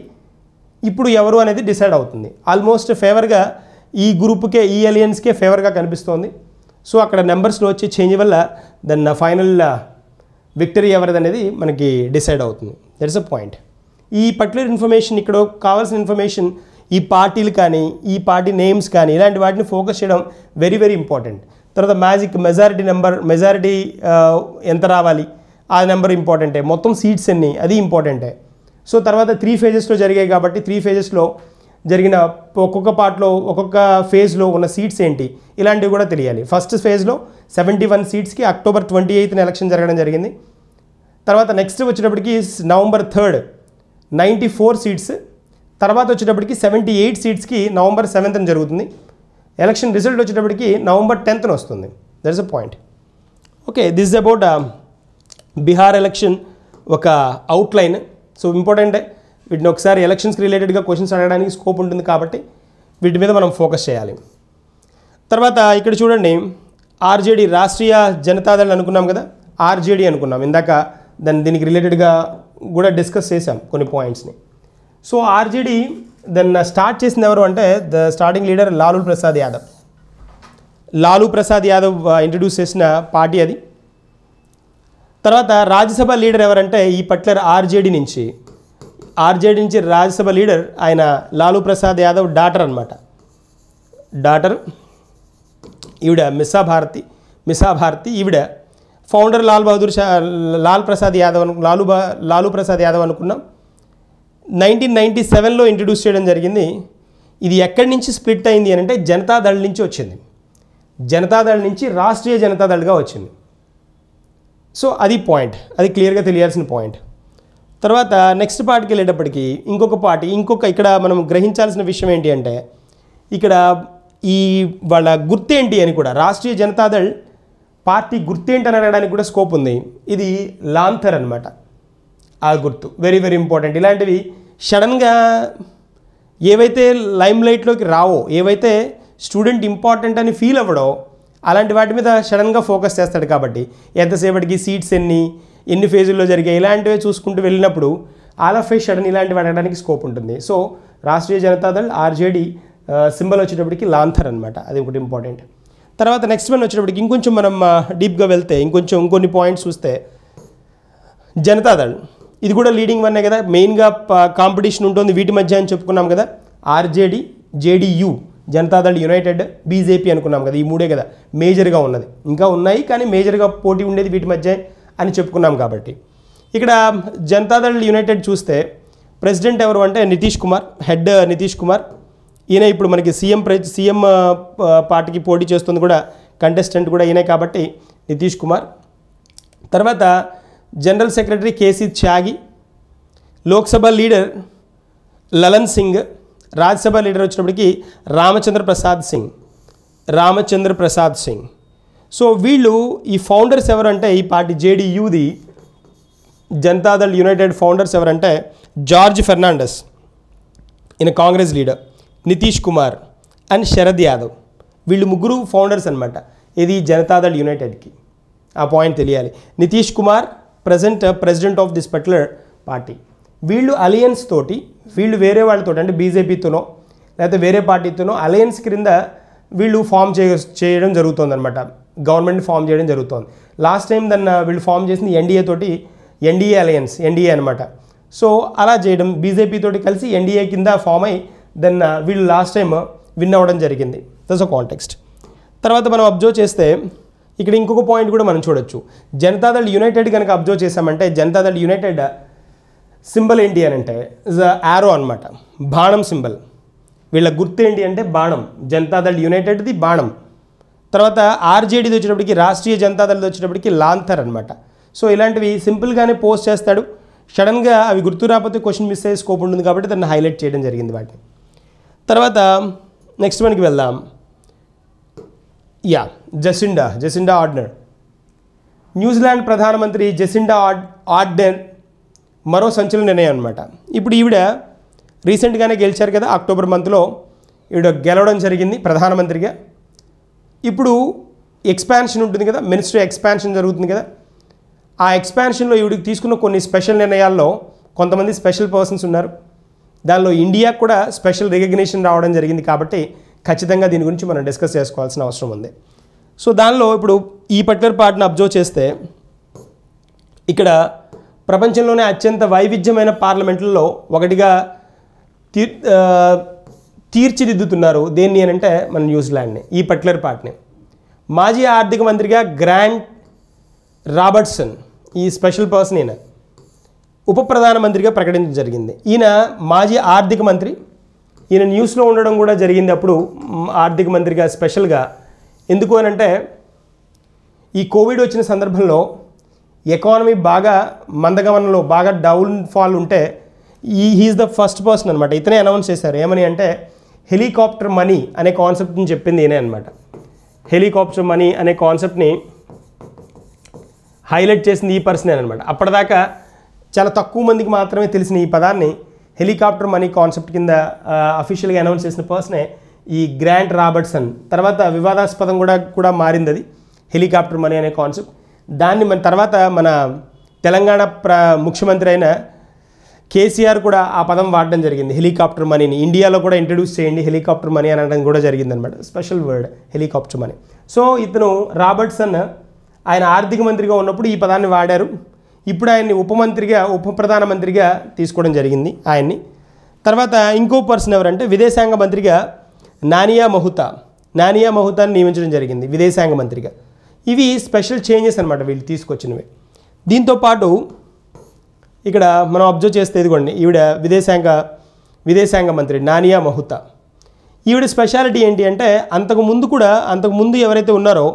ఇప్పుడు ఎవరు అనేది డిసైడ్ అవుతుంది ఆల్మోస్ట్ ఫేవర్గా ఈ గ్రూప్కే ఈ ఎలియన్స్కే ఫేవర్గా కనిపిస్తోంది సో అక్కడ నెంబర్స్లో వచ్చే చేంజ్ వల్ల నా ఫైనల్ విక్టరీ ఎవరిదనేది మనకి డిసైడ్ అవుతుంది దట్ ఇస్ అ పాయింట్ ఈ పర్టికులర్ ఇన్ఫర్మేషన్ ఇక్కడ కావాల్సిన ఇన్ఫర్మేషన్ ఈ పార్టీలు కానీ ఈ పార్టీ నేమ్స్ కానీ ఇలాంటి వాటిని ఫోకస్ చేయడం వెరీ వెరీ ఇంపార్టెంట్ తర్వాత మ్యాజిక్ మెజారిటీ నెంబర్ మెజారిటీ ఎంత రావాలి ఆ నెంబర్ ఇంపార్టెంటే మొత్తం సీట్స్ ఎన్ని అది ఇంపార్టెంటే సో తర్వాత త్రీ ఫేజెస్లో జరిగాయి కాబట్టి త్రీ ఫేజెస్లో జరిగిన ఒక్కొక్క పార్ట్లో ఒక్కొక్క ఫేజ్లో ఉన్న సీట్స్ ఏంటి ఇలాంటివి కూడా తెలియాలి ఫస్ట్ ఫేజ్లో సెవెంటీ వన్ సీట్స్కి అక్టోబర్ ట్వంటీ ఎయిత్న ఎలక్షన్ జరగడం జరిగింది తర్వాత నెక్స్ట్ వచ్చేటప్పటికి November third ninety four seats తర్వాత వచ్చేటప్పటికి సెవెంటీ ఎయిట్ సీట్స్కి నవంబర్ సెవెంత్న జరుగుతుంది ఎలక్షన్ రిజల్ట్ వచ్చేటప్పటికి నవంబర్ టెన్త్న వస్తుంది is a point okay this about Bihar election ఒక అవుట్లైన్ సో ఇంపార్టెంటే వీటిని ఒకసారి ఎలక్షన్స్కి రిలేటెడ్గా క్వశ్చన్స్ అడగడానికి స్కోప్ ఉంటుంది కాబట్టి వీటి మీద మనం ఫోకస్ చేయాలి తర్వాత ఇక్కడ చూడండి ఆర్జేడీ రాష్ట్రీయ జనతాదళ్ అనుకున్నాం కదా ఆర్జేడీ అనుకున్నాం ఇందాక దాన్ని దీనికి రిలేటెడ్గా కూడా డిస్కస్ చేసాం కొన్ని పాయింట్స్ని సో ఆర్జేడీ దాన్ని స్టార్ట్ చేసింది ఎవరు అంటే the starting leader Lalu Prasad Yadav Lalu Prasad Yadav introduce uh, చేసిన పార్టీ అది తర్వాత రాజ్యసభ లీడర్ ఎవరంటే ఈ పట్లర్ ఆర్జేడీ నుంచి ఆర్జేడీ నుంచి రాజ్యసభ లీడర్ ఆయన లాలూ ప్రసాద్ యాదవ్ డాటర్ అనమాట డాటర్ ఈవిడ మిస్సా భారతి మిస్సా భారతి ఈవిడ ఫౌండర్ లాల్ బహదూర్ షా లాల్ ప్రసాద్ యాదవ్ అను లాలూ లాలూ ప్రసాద్ యాదవ్ అనుకున్నాం నైన్టీన్ నైంటీ సెవెన్లో ఇంట్రడ్యూస్ చేయడం జరిగింది ఇది ఎక్కడి నుంచి స్ప్లిట్ అయింది అని అంటే జనతాదళ్ నుంచి వచ్చింది జనతాదళ్ నుంచి రాష్ట్రీయ జనతాదళ్గా వచ్చింది సో అది పాయింట్ అది క్లియర్గా తెలియాల్సిన పాయింట్ తర్వాత నెక్స్ట్ పార్ట్కి వెళ్ళేటప్పటికి ఇంకొక పార్ట్ ఇంకొక ఇక్కడ మనం గ్రహించాల్సిన విషయం ఏంటి అంటే ఇక్కడ ఈ వాళ్ళ గుర్తేంటి అని కూడా రాష్ట్రీయ జనతాదళ్ పార్టీ గుర్తేంటి అని అడగడానికి కూడా స్కోప్ ఉంది ఇది లాంథర్ అనమాట ఆ గుర్తు వెరీ వెరీ ఇంపార్టెంట్ ఇలాంటివి సడన్గా ఏవైతే లైమ్లైట్లోకి రావో ఏవైతే స్టూడెంట్ ఇంపార్టెంట్ అని ఫీల్ అవ్వడో అలాంటి వాటి మీద సడన్గా ఫోకస్ చేస్తాడు కాబట్టి ఎంతసేపటికి సీట్స్ ఎన్ని ఎన్ని ఫేజుల్లో జరిగాయి ఇలాంటివే చూసుకుంటూ వెళ్ళినప్పుడు ఆల్ ఆఫ్ ఏ సడన్ ఇలాంటివి అడగడానికి స్కోప్ ఉంటుంది so Rashtriya Janata Dal RJD symbol వచ్చేటప్పటికి లాంథర్ అనమాట అది ఒకటి ఇంపార్టెంట్ తర్వాత నెక్స్ట్ మెన్ వచ్చేటప్పటికి ఇంకొంచెం మనం డీప్గా వెళ్తే ఇంకొంచెం ఇంకొన్ని పాయింట్స్ చూస్తే జనతాదళ్ ఇది కూడా లీడింగ్ వన్నే కదా మెయిన్గా కాంపిటీషన్ ఉంటుంది వీటి మధ్య అని చెప్పుకున్నాం కదా RJD JDU Janata Dal United BJP అనుకున్నాం కదా ఈ మూడే కదా మేజర్గా ఉన్నది ఇంకా ఉన్నాయి కానీ మేజర్గా పోటీ ఉండేది వీటి మధ్య అని చెప్పుకున్నాం కాబట్టి ఇక్కడ జనతాదళ్ యునైటెడ్ చూస్తే ప్రెసిడెంట్ ఎవరు అంటే నితీష్ కుమార్ హెడ్ నితీష్ కుమార్ ఈయన ఇప్పుడు మనకి సీఎం ప్రెజ్ సీఎం పార్టీకి పోటీ చేస్తుంది కూడా కంటెస్టెంట్ కూడా ఈయనే కాబట్టి నితీష్ కుమార్ తర్వాత general secretary KC Tyagi Lok Sabha leader Lalan Singh Rajya Sabha leader వచ్చినప్పటికీ రామచంద్ర ప్రసాద్ సింగ్ రామచంద్ర ప్రసాద్ సింగ్ సో వీళ్ళు ఈ ఫౌండర్స్ ఎవరంటే ఈ పార్టీ జేడీయూది జనతాదళ్ యునైటెడ్ ఫౌండర్స్ ఎవరంటే జార్జ్ ఫెర్నాండస్ ఈయన కాంగ్రెస్ లీడర్ నితీష్ కుమార్ అండ్ శరద్ యాదవ్ వీళ్ళు ముగ్గురు ఫౌండర్స్ అనమాట ఇది జనతాదళ్ యునైటెడ్కి ఆ పాయింట్ తెలియాలి Nitish Kumar present president of this particular party వీళ్ళు అలియన్స్ తోటి వీళ్ళు వేరే వాళ్ళతో అంటే బీజేపీతోనో లేకపోతే వేరే పార్టీతోనో అలయన్స్ క్రింద వీళ్ళు ఫామ్ చే చేయడం జరుగుతుందన్నమాట గవర్నమెంట్ ఫామ్ చేయడం జరుగుతుంది లాస్ట్ టైం దాన్ని వీళ్ళు ఫామ్ చేసింది ఎన్డీఏ తోటి ఎన్డీఏ అలయన్స్ ఎన్డీఏ అనమాట సో అలా చేయడం బీజేపీ తోటి కలిసి ఎన్డీఏ కింద ఫామ్ అయి దాన్ని వీళ్ళు లాస్ట్ టైం విన్ అవ్వడం జరిగింది దస్ అ కాంటెక్స్ట్ తర్వాత మనం అబ్జర్వ్ చేస్తే ఇక్కడ ఇంకొక పాయింట్ కూడా మనం చూడొచ్చు జనతాదళ్ యునైటెడ్ కనుక అబ్జర్వ్ చేసామంటే జనతాదళ్ యునైటెడ్ సింబల్ ఏంటి అని అంటే ఇస్ యారో అనమాట బాణం సింబల్ వీళ్ళ గుర్తు ఏంటి అంటే బాణం జనతాదళ్ యునైటెడ్ది బాణం తర్వాత ఆర్జేడీది వచ్చేటప్పటికి రాష్ట్రీయ జనతాదళది వచ్చేటప్పటికి లాంథర్ అనమాట సో ఇలాంటివి సింపుల్గానే పోస్ట్ చేస్తాడు సడన్గా అవి గుర్తు రాకపోతే క్వశ్చన్ మిస్ అయ్యే స్కోప్ ఉంటుంది కాబట్టి దాన్ని హైలైట్ చేయడం జరిగింది వాటిని తర్వాత నెక్స్ట్ మనకి వెళ్దాం yeah Jacinda Jacinda Ardern New Zealand ప్రధానమంత్రి జెసిండా ఆర్డ్ ఆర్డెన్ మరో సంచలన నిర్ణయం అనమాట ఇప్పుడు ఈవిడ రీసెంట్గానే గెలిచారు కదా అక్టోబర్ మంత్లో ఈవిడ గెలవడం జరిగింది ప్రధానమంత్రిగా ఇప్పుడు ఎక్స్పాన్షన్ ఉంటుంది కదా మినిస్టర్ ఎక్స్పాన్షన్ జరుగుతుంది కదా ఆ ఎక్స్పాన్షన్లో ఈవిడికి తీసుకున్న కొన్ని స్పెషల్ నిర్ణయాల్లో కొంతమంది స్పెషల్ పర్సన్స్ ఉన్నారు దానిలో ఇండియా కూడా స్పెషల్ రికగ్నేషన్ రావడం జరిగింది కాబట్టి ఖచ్చితంగా దీని గురించి మనం డిస్కస్ చేసుకోవాల్సిన అవసరం ఉంది సో దానిలో ఇప్పుడు ఈ పర్టికులర్ పార్ట్ని అబ్జర్వ్ చేస్తే ఇక్కడ ప్రపంచంలోనే అత్యంత వైవిధ్యమైన పార్లమెంట్లలో ఒకటిగా తీర్ తీర్చిదిద్దుతున్నారు దేన్ని అని అంటే మన న్యూజిలాండ్ని ఈ పర్టికులర్ పార్ట్ని మాజీ ఆర్థిక మంత్రిగా గ్రాంట్ రాబర్ట్సన్ ఈ స్పెషల్ పర్సన్ ఈయన ఉప ప్రధానమంత్రిగా ప్రకటించడం జరిగింది ఈయన మాజీ ఆర్థిక మంత్రి ఈయన న్యూస్లో ఉండడం కూడా జరిగింది అప్పుడు ఆర్థిక మంత్రిగా స్పెషల్గా ఎందుకు అనంటే ఈ కోవిడ్ వచ్చిన సందర్భంలో ఎకానమీ బాగా మందగమనంలో బాగా డౌన్ ఫాల్ ఉంటే ఈ హీఈస్ ద ఫస్ట్ పర్సన్ అనమాట ఇతనే అనౌన్స్ చేశారు ఏమని అంటే హెలికాప్టర్ మనీ అనే కాన్సెప్ట్ని చెప్పింది ఈయన అనమాట హెలికాప్టర్ మనీ అనే కాన్సెప్ట్ని హైలైట్ చేసింది ఈ పర్సనే అనమాట అప్పటిదాకా చాలా తక్కువ మందికి మాత్రమే తెలిసిన ఈ పదాన్ని హెలికాప్టర్ మనీ కాన్సెప్ట్ కింద అఫీషియల్గా అనౌన్స్ చేసిన పర్సనే ఈ గ్రాంట్ రాబర్ట్సన్ తర్వాత వివాదాస్పదం కూడా కూడా మారింది అది హెలికాప్టర్ మనీ అనే కాన్సెప్ట్ దాన్ని మన తర్వాత మన తెలంగాణ ప్ర ముఖ్యమంత్రి అయిన కేసీఆర్ కూడా ఆ పదం వాడడం జరిగింది హెలికాప్టర్ మనీని ఇండియాలో కూడా ఇంట్రడ్యూస్ చేయండి హెలికాప్టర్ మనీ అని అనడం కూడా జరిగిందనమాట special word helicopter money so ఇతను రాబర్ట్సన్ ఆయన ఆర్థిక మంత్రిగా ఉన్నప్పుడు ఈ పదాన్ని వాడారు ఇప్పుడు ఆయన్ని ఉప మంత్రిగా ఉప ప్రధానమంత్రిగా తీసుకోవడం జరిగింది ఆయన్ని తర్వాత ఇంకో పర్సన్ ఎవరంటే విదేశాంగ మంత్రిగా నానియా మహుతా నానియా మహుతాని నియమించడం జరిగింది విదేశాంగ మంత్రిగా ఇవి స్పెషల్ చేంజెస్ అనమాట వీళ్ళు తీసుకొచ్చినవి దీంతోపాటు ఇక్కడ మనం అబ్జర్వ్ చేస్తే ఇదిగోండి ఈవిడ విదేశాంగ విదేశాంగ మంత్రి నానియా మహుతా ఈవిడ స్పెషాలిటీ ఏంటి అంటే అంతకుముందు కూడా అంతకుముందు ఎవరైతే ఉన్నారో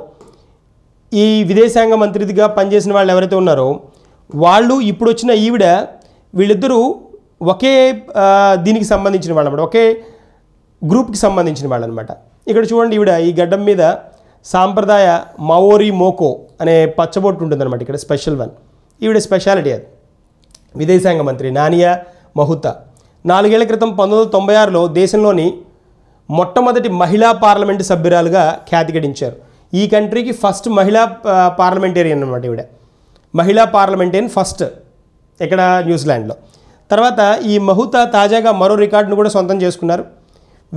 ఈ విదేశాంగ మంత్రిగా పనిచేసిన వాళ్ళు ఎవరైతే ఉన్నారో వాళ్ళు ఇప్పుడు వచ్చిన ఈవిడ వీళ్ళిద్దరూ ఒకే దీనికి సంబంధించిన వాళ్ళు అనమాట ఒకే గ్రూప్కి సంబంధించిన వాళ్ళు అనమాట ఇక్కడ చూడండి ఈవిడ ఈ గడ్డం మీద సాంప్రదాయ మవోరి మోకో అనే పచ్చబొట్టు ఉంటుందన్నమాట ఇక్కడ స్పెషల్ వన్ ఈవిడ స్పెషాలిటీ అది విదేశాంగ మంత్రి నానియా మహుతా నాలుగేళ్ల క్రితం పంతొమ్మిది వందల తొంభై ఆరులో దేశంలోని మొట్టమొదటి మహిళా పార్లమెంటు సభ్యురాలుగా ఖ్యాతి గడించారు ఈ కంట్రీకి ఫస్ట్ మహిళా పార్లమెంటేరియన్ అనమాట ఈవిడ మహిళా పార్లమెంటేరియన్ ఫస్ట్ ఇక్కడ న్యూజిలాండ్లో తర్వాత ఈ మహుతా తాజాగా మరో రికార్డును కూడా సొంతం చేసుకున్నారు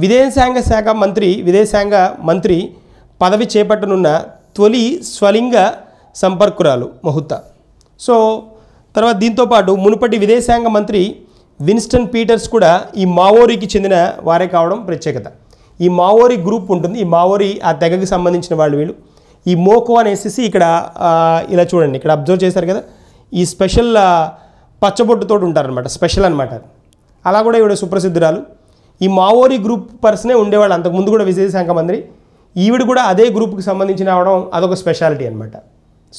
విదేశాంగ శాఖ మంత్రి విదేశాంగ మంత్రి పదవి చేపట్టనున్న తొలి స్వలింగ సంపర్కురాలు మహుత సో తర్వాత దీంతోపాటు మునుపటి విదేశాంగ మంత్రి విన్స్టన్ పీటర్స్ కూడా ఈ మావోరికి చెందిన వారే కావడం ప్రత్యేకత ఈ మావోరి గ్రూప్ ఉంటుంది ఈ మావోరి ఆ తెగకి సంబంధించిన వాళ్ళు వీళ్ళు ఈ మోకో అనేసి ఇక్కడ ఇలా చూడండి ఇక్కడ అబ్జర్వ్ చేశారు కదా ఈ స్పెషల్ పచ్చబొట్టుతో ఉంటారనమాట స్పెషల్ అనమాట అలా కూడా ఇవి సుప్రసిద్ధురాలు ఈ మావోరి గ్రూప్ పర్సనే ఉండేవాళ్ళు అంతకుముందు కూడా విదేశాంగ మంత్రి ఈవిడ కూడా అదే గ్రూప్కి సంబంధించిన అవడం అదొక స్పెషాలిటీ అనమాట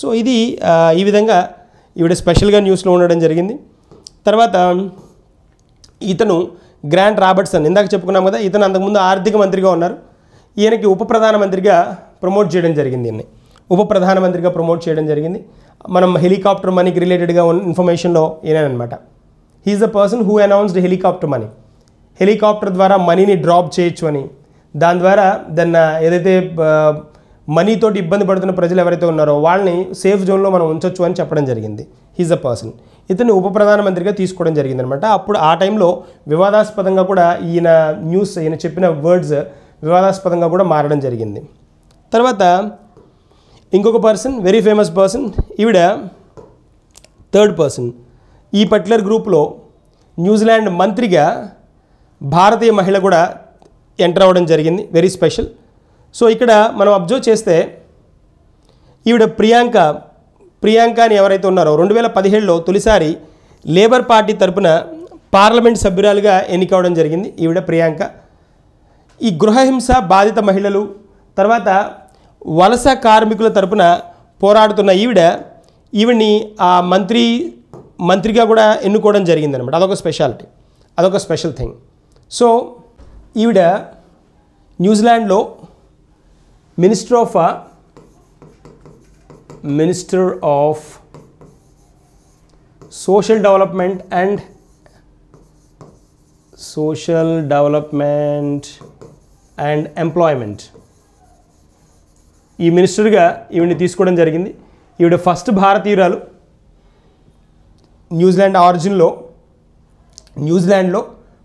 సో ఇది ఈ విధంగా ఈవిడ స్పెషల్గా న్యూస్లో ఉండడం జరిగింది తర్వాత ఇతను గ్రాండ్ రాబర్ట్సన్ ఇందాక చెప్పుకున్నాం కదా ఇతను అంతకుముందు ఆర్థిక మంత్రిగా ఉన్నారు ఈయనకి ఉప ప్రధానమంత్రిగా ప్రమోట్ చేయడం జరిగింది ఈయన్ని ఉప ప్రధానమంత్రిగా ప్రమోట్ చేయడం జరిగింది మనం హెలికాప్టర్ మనీకి రిలేటెడ్గా ఉన్న ఇన్ఫర్మేషన్లో ఈయననమాట he's the person who announced helicopter money helicopter ద్వారా మనీని డ్రాప్ చేయొచ్చు అని దాని ద్వారా దెన్ ఏదైతే మనీతో ఇబ్బంది పడుతున్న ప్రజలు ఎవరైతే ఉన్నారో వాళ్ళని సేఫ్ జోన్లో మనం ఉంచొచ్చు అని చెప్పడం జరిగింది హీజ్ అ పర్సన్ ఇతన్ని ఉప ప్రధానమంత్రిగా తీసుకోవడం జరిగిందనమాట అప్పుడు ఆ టైంలో వివాదాస్పదంగా కూడా ఈయన న్యూస్ ఈయన చెప్పిన వర్డ్స్ వివాదాస్పదంగా కూడా మారడం జరిగింది తర్వాత ఇంకొక పర్సన్ వెరీ ఫేమస్ పర్సన్ ఈవిడ థర్డ్ పర్సన్ ఈ పర్టికులర్ గ్రూప్లో న్యూజిలాండ్ మంత్రిగా భారతీయ మహిళ కూడా ఎంటర్ అవ్వడం జరిగింది వెరీ స్పెషల్ సో ఇక్కడ మనం అబ్జర్వ్ చేస్తే ఈవిడ ప్రియాంక ప్రియాంక అని ఎవరైతే ఉన్నారో రెండు వేల పదిహేడులో తొలిసారి లేబర్ పార్టీ తరపున పార్లమెంట్ సభ్యురాలుగా ఎన్నికవడం జరిగింది ఈవిడ ప్రియాంక ఈ గృహహింస బాధిత మహిళలు తర్వాత వలస కార్మికుల తరపున పోరాడుతున్న ఈవిడ ఈవిడ్ని ఆ మంత్రి మంత్రిగా కూడా ఎన్నుకోవడం జరిగిందనమాట అదొక స్పెషాలిటీ అదొక స్పెషల్ థింగ్ సో ఈవిడ న్యూజిలాండ్లో minister of minister of social development and social development and employment ఈ మినిస్టర్గా ఈవిడిని తీసుకోవడం జరిగింది ఈవిడ ఫస్ట్ భారతీయురాలు న్యూజిలాండ్ ఆరిజిన్లో న్యూజిలాండ్లో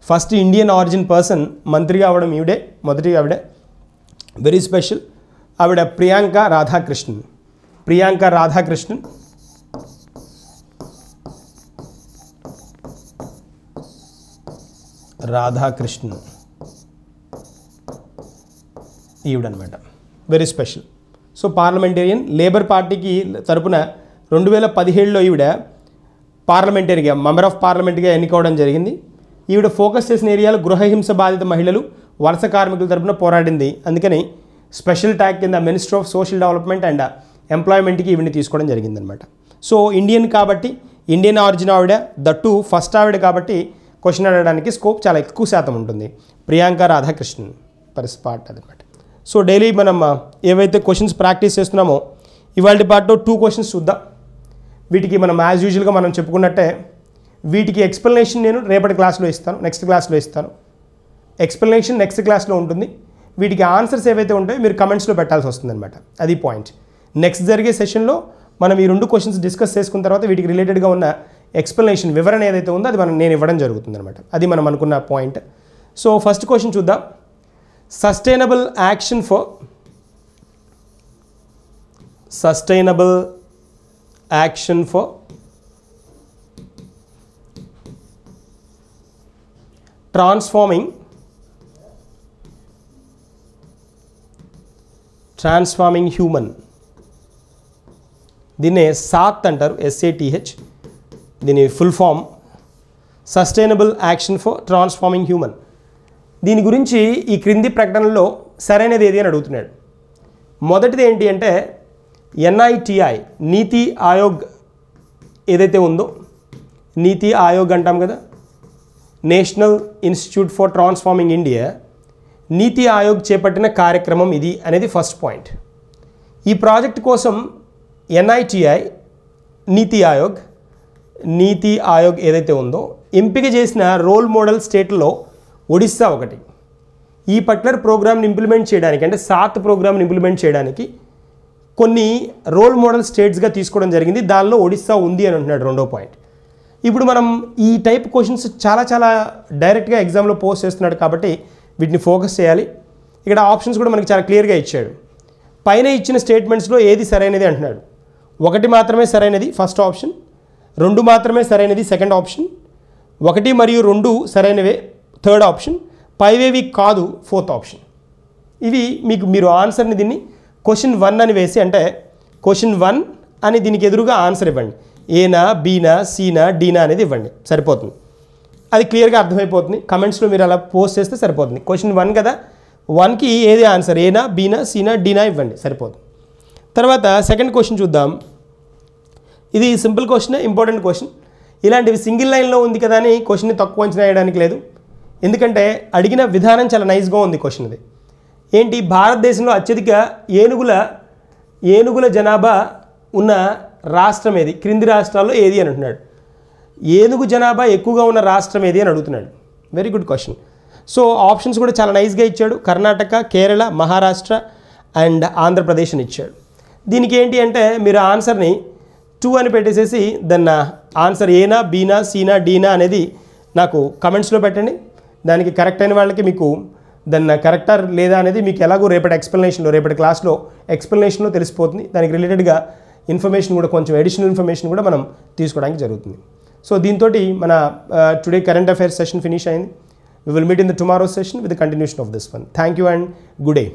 ఫస్ట్ ఇండియన్ ఆరిజిన్ పర్సన్ మంత్రిగా అవడం ఈవిడే మొదటి ఆవిడే వెరీ స్పెషల్ ఆవిడ ప్రియాంక రాధాకృష్ణన్ ప్రియాంక రాధాకృష్ణన్ రాధాకృష్ణన్ ఈవిడనమాట very special so parliamentarian Labour పార్టీకి తరపున రెండు వేల పదిహేడులో ఈవిడ పార్లమెంటేరియన్గా మెంబర్ ఆఫ్ పార్లమెంట్గా ఎన్నుకోవడం జరిగింది ఈవిడ ఫోకస్ చేసిన ఏరియాలో గృహహింస బాధిత మహిళలు వలస కార్మికుల తరపున పోరాడింది అందుకని స్పెషల్ ట్యాక్ కింద minister of social development and ఎంప్లాయ్మెంట్కి ఈవిని తీసుకోవడం జరిగిందనమాట సో ఇండియన్ కాబట్టి ఇండియన్ ఆరిజిన్ ఆవిడ ద టూ ఫస్ట్ ఆవిడ కాబట్టి క్వశ్చన్ అడగడానికి స్కోప్ చాలా ఎక్కువ శాతం ఉంటుంది ప్రియాంక రాధాకృష్ణన్ పరిస్థితి పార్ట్ అనమాట సో డైలీ మనం ఏవైతే క్వశ్చన్స్ ప్రాక్టీస్ చేస్తున్నామో ఇవాళ పాటు టూ క్వశ్చన్స్ చూద్దాం వీటికి మనం యాజ్ యూజువల్గా మనం చెప్పుకున్నట్టే వీటికి ఎక్స్ప్లెనేషన్ నేను రేపటి క్లాస్లో ఇస్తాను నెక్స్ట్ క్లాస్లో ఇస్తాను ఎక్స్ప్లెనేషన్ నెక్స్ట్ క్లాస్లో ఉంటుంది వీటికి ఆన్సర్స్ ఏవైతే ఉంటాయో మీరు కమెంట్స్లో పెట్టాల్సి వస్తుందన్నమాట అది పాయింట్ నెక్స్ట్ జరిగే సెషన్లో మనం ఈ రెండు క్వశ్చన్స్ డిస్కస్ చేసుకున్న తర్వాత వీటికి రిలేటెడ్గా ఉన్న ఎక్స్ప్లెనేషన్ వివరణ ఏదైతే ఉందో అది మనం నేను ఇవ్వడం జరుగుతుందన్నమాట అది మనం అనుకున్న పాయింట్ సో ఫస్ట్ క్వశ్చన్ చూద్దాం sustainable action for sustainable action for transforming transforming human దీన్నే సాత్ అంటారు ఎస్ఏటిహెచ్ దీని full form sustainable action for transforming human దీని గురించి ఈ క్రింది ప్రకటనలో సరైనది ఏది అని అడుగుతున్నాడు మొదటిది ఏంటి అంటే ఎన్ఐటిఐ నీతి ఆయోగ్ ఏదైతే ఉందో నీతి ఆయోగ్ అంటాం కదా national institute for transforming India NITI Aayog చేపట్టిన కార్యక్రమం ఇది అనేది ఫస్ట్ పాయింట్ ఈ ప్రాజెక్ట్ కోసం ఎన్ఐటిఐ నీతి ఆయోగ్ నీతి ఆయోగ్ ఏదైతే ఉందో ఎంపిక చేసిన రోల్ మోడల్ స్టేట్లో ఒడిస్సా ఒకటి ఈ పర్టికులర్ ప్రోగ్రామ్ని ఇంప్లిమెంట్ చేయడానికి అంటే సాత్ ప్రోగ్రామ్ని ఇంప్లిమెంట్ చేయడానికి కొన్ని రోల్ మోడల్ స్టేట్స్గా తీసుకోవడం జరిగింది దానిలో ఒడిస్సా ఉంది అని అంటున్నాడు రెండో పాయింట్ ఇప్పుడు మనం ఈ టైప్ క్వశ్చన్స్ చాలా చాలా డైరెక్ట్గా ఎగ్జామ్లో పోస్ట్ చేస్తున్నాడు కాబట్టి వీటిని ఫోకస్ చేయాలి ఇక్కడ ఆప్షన్స్ కూడా మనకి చాలా క్లియర్గా ఇచ్చాడు పైన ఇచ్చిన స్టేట్మెంట్స్లో ఏది సరైనది అంటున్నాడు ఒకటి మాత్రమే సరైనది ఫస్ట్ ఆప్షన్ రెండు మాత్రమే సరైనది సెకండ్ ఆప్షన్ ఒకటి మరియు రెండు సరైనవే థర్డ్ ఆప్షన్ పైవేవి కాదు ఫోర్త్ ఆప్షన్ ఇవి మీకు మీరు ఆన్సర్ని దీన్ని క్వశ్చన్ వన్ అని వేసి అంటే క్వశ్చన్ వన్ అని దీనికి ఎదురుగా ఆన్సర్ ఇవ్వండి ఏనా బీనా సీనా డీనా అనేది ఇవ్వండి సరిపోతుంది అది క్లియర్గా అర్థమైపోతుంది కమెంట్స్లో మీరు అలా పోస్ట్ చేస్తే సరిపోతుంది క్వశ్చన్ వన్ కదా వన్కి ఏది ఆన్సర్ ఏనా బీనా సీనా డీనా ఇవ్వండి సరిపోతుంది తర్వాత సెకండ్ క్వశ్చన్ చూద్దాం ఇది సింపుల్ క్వశ్చన్ ఇంపార్టెంట్ క్వశ్చన్ ఇలాంటివి సింగిల్ లైన్లో ఉంది కదా అని క్వశ్చన్ని తక్కువ అంచనా వేయడానికి లేదు ఎందుకంటే అడిగిన విధానం చాలా నైస్గా ఉంది క్వశ్చన్ ఇది ఏంటి భారతదేశంలో అత్యధిక ఏనుగుల ఏనుగుల జనాభా ఉన్న రాష్ట్రం ఏది క్రింది రాష్ట్రాల్లో ఏది అని అంటున్నాడు ఏనుగు జనాభా ఎక్కువగా ఉన్న రాష్ట్రం ఏది అని అడుగుతున్నాడు very good question so options కూడా చాలా నైస్గా ఇచ్చాడు కర్ణాటక కేరళ మహారాష్ట్ర అండ్ ఆంధ్రప్రదేశ్ అని ఇచ్చాడు దీనికి ఏంటి అంటే మీరు ఆన్సర్ని టూ అని పెట్టేసేసి దన్న ఆన్సర్ uh, ఏనా బీనా సీనా డీనా అనేది నాకు కమెంట్స్లో పెట్టండి దానికి కరెక్ట్ అయిన వాళ్ళకి మీకు దన్న కరెక్టర్ uh, లేదా అనేది మీకు ఎలాగో రేపటి ఎక్స్ప్లెనేషన్లో రేపటి క్లాస్లో ఎక్స్ప్లెనేషన్లో తెలిసిపోతుంది దానికి రిలేటెడ్గా ఇన్ఫర్మేషన్ కూడా కొంచెం అడిషనల్ ఇన్ఫర్మేషన్ కూడా మనం తీసుకోవడానికి జరుగుతుంది సో దీంతో మన today current affairs session finish అయింది we will meet in the tomorrow session with continuation of this one thank you and good day